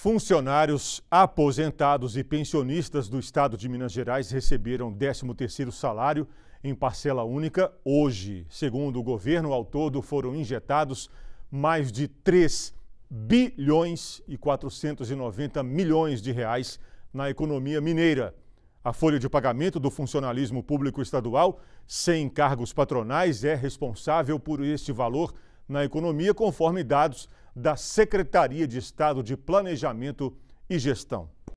Funcionários aposentados e pensionistas do estado de Minas Gerais receberam 13º salário em parcela única hoje. Segundo o governo, ao todo foram injetados mais de 3 bilhões e 490 milhões de reais na economia mineira. A folha de pagamento do funcionalismo público estadual, sem cargos patronais, é responsável por este valor na economia, conforme dados da Secretaria de Estado de Planejamento e Gestão.